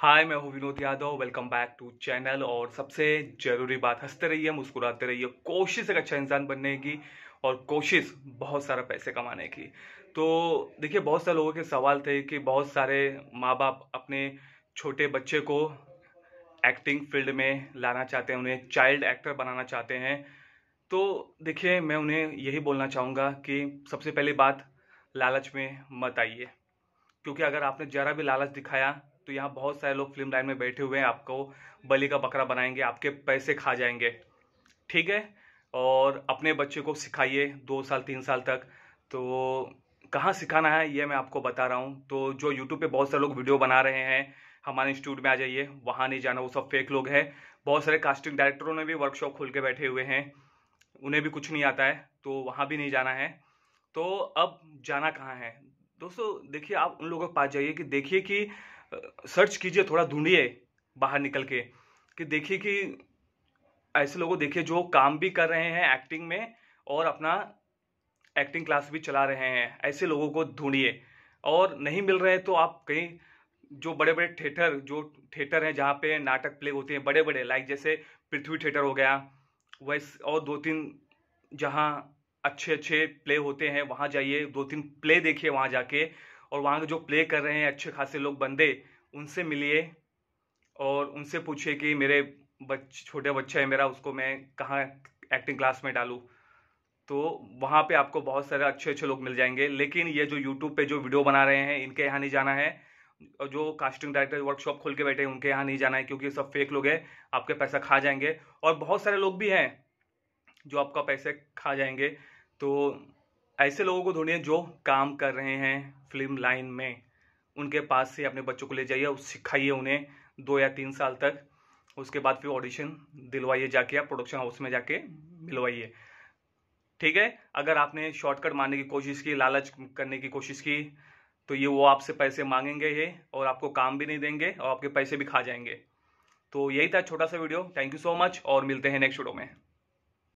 हाय मैं हूँ Vinod Yadav welcome back to channel और सबसे ज़रूरी बात हंसते रहिए मुस्कुराते रहिए कोशिश एक अच्छा इंसान बनने की और कोशिश बहुत सारा पैसे कमाने की तो देखिए बहुत सारे लोगों के सवाल थे कि बहुत सारे माँ बाप अपने छोटे बच्चे को एक्टिंग फील्ड में लाना चाहते हैं उन्हें चाइल्ड एक्टर बनाना चाहते हैं तो देखिए मैं उन्हें यही बोलना चाहूँगा कि सबसे पहली बात लालच में मत आइए क्योंकि अगर आपने ज़रा भी लालच दिखाया तो यहाँ बहुत सारे लोग फिल्म लाइन में बैठे हुए हैं आपको बलि का बकरा बनाएंगे आपके पैसे खा जाएंगे ठीक है और अपने बच्चे को सिखाइए दो साल तीन साल तक तो कहाँ सिखाना है ये मैं आपको बता रहा हूँ तो जो यूट्यूब पे बहुत सारे लोग वीडियो बना रहे हैं हमारे इंस्टीट्यूट में आ जाइए वहाँ नहीं जाना वो सब फेक लोग हैं बहुत सारे कास्टिंग डायरेक्टरों ने भी वर्कशॉप खोल के बैठे हुए हैं उन्हें भी कुछ नहीं आता है तो वहाँ भी नहीं जाना है तो अब जाना कहाँ है दोस्तों देखिए आप उन लोगों के पास जाइए कि देखिए कि सर्च कीजिए थोड़ा ढूंढिए बाहर निकल के कि देखिए कि ऐसे लोगों देखिए जो काम भी कर रहे हैं एक्टिंग में और अपना एक्टिंग क्लास भी चला रहे हैं ऐसे लोगों को ढूंढिए और नहीं मिल रहे तो आप कहीं जो बड़े बड़े थिएटर जो थिएटर हैं जहाँ पे नाटक प्ले होते हैं बड़े बड़े लाइक जैसे पृथ्वी थिएटर हो गया वैस और दो तीन जहाँ अच्छे अच्छे प्ले होते हैं वहाँ जाइए दो तीन प्ले देखिए वहाँ जाके और वहाँ के जो प्ले कर रहे हैं अच्छे खासे लोग बंदे उनसे मिलिए और उनसे पूछिए कि मेरे बच्चे छोटे बच्चा है मेरा उसको मैं कहाँ एक्टिंग क्लास में डालूँ तो वहाँ पे आपको बहुत सारे अच्छे अच्छे लोग मिल जाएंगे लेकिन ये जो यूट्यूब पे जो वीडियो बना रहे हैं इनके यहाँ नहीं जाना है और जो कास्टिंग डायरेक्टर वर्कशॉप खोल के बैठे हैं उनके यहाँ नहीं जाना है क्योंकि सब फेक लोग हैं आपके पैसा खा जाएंगे और बहुत सारे लोग भी हैं जो आपका पैसे खा जाएंगे तो ऐसे लोगों को ढूंढिए जो काम कर रहे हैं फिल्म लाइन में उनके पास से अपने बच्चों को ले जाइए और सिखाइए उन्हें दो या तीन साल तक उसके बाद फिर ऑडिशन दिलवाइए जाके आप प्रोडक्शन हाउस में जाके मिलवाइए ठीक है अगर आपने शॉर्टकट मारने की कोशिश की लालच करने की कोशिश की तो ये वो आपसे पैसे मांगेंगे ये और आपको काम भी नहीं देंगे और आपके पैसे भी खा जाएंगे तो यही था छोटा सा video thank you so much और मिलते हैं नेक्स्ट वीडियो में